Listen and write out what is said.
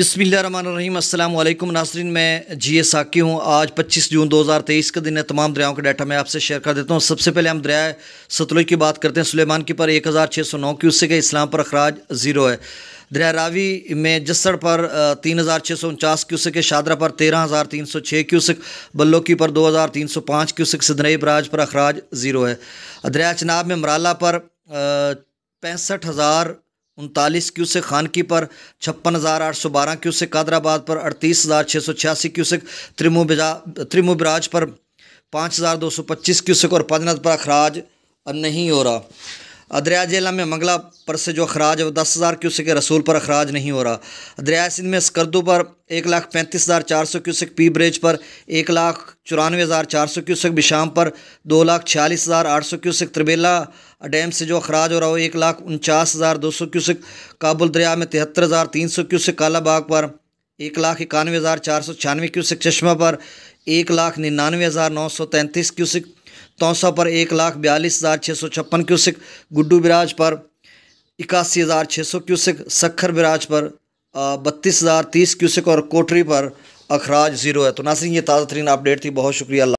बिसमीम अल्लाम नासरीन मैं जी ए साकी हूँ आज 25 जून 2023 का दिन है तमाम दरियाओं का डाटा मैं आपसे शेयर कर देता हूँ सबसे पहले हम दरिया सतलुज की बात करते हैं सुलेमान की पर एक हज़ार छः सौ नौ की उससे का इस्लाम पर अखराज ज़ीरो है दरिया रावी में जस्सड़ पर तीन हज़ार छः सौ उनचास क्यूसक शादरा पर तेरह हज़ार तीन सौ छः क्यूसक बल्लोकी पर दो हज़ार तीन सौ पाँच क्यूसक सिदनई बराज पर अखराज ज़ीरो है दरिया चनाब में मराला पर पैंसठ हज़ार उनतालीस क्यूसेक खानकी पर छप्पन हज़ार आठ सौ बारह क्यूसेक कादराबाद पर अड़तीस हज़ार छः सौ छियासी क्यूसेक त्रिमुबरा त्रिमुबराज पर पाँच हज़ार दो सौ पच्चीस क्यूसेक और पदनाथ पर अखराज नहीं हो रहा दरिया जेला में मंगला पर से जो अखराज है वो दस हज़ार क्यूसिक के रसूल पर अखराज नहीं हो रहा दरिया सिंध में स्कर्दू पर एक लाख पैंतीस हज़ार चार सौ क्यूसिक पी ब्रिज पर एक लाख चौरानवे हज़ार चार सौ क्यूसिक बिशाम पर दो लाख छियालीस हज़ार आठ सौ क्यूसिक त्रिबेला डैम से जो अखराज हो रहा हो एक लाख उनचास हज़ार दो सौ क्यूसिक काबुल दरिया में तिहत्तर हज़ार तीन सौ क्यूसिक कालाबाग पर एक लाख इक्यानवे हज़ार चार सौ छियानवे क्यूसिक चश्मा पर एक लाख निन्यानवे हज़ार नौ सौ तैंतीस क्यूसिक तौसा पर एक लाख बयालीस हज़ार छः सौ छप्पन क्यूसिक गुड्डू बिराज पर इक्यासी हज़ार छः सौ क्यूसिक सखर बिराज पर बत्तीस हज़ार तीस क्यूसिक और कोटरी पर अखराज ज़ीरो है तो नासिर ये ताज़ा तरीन अपडेट थी बहुत शुक्रिया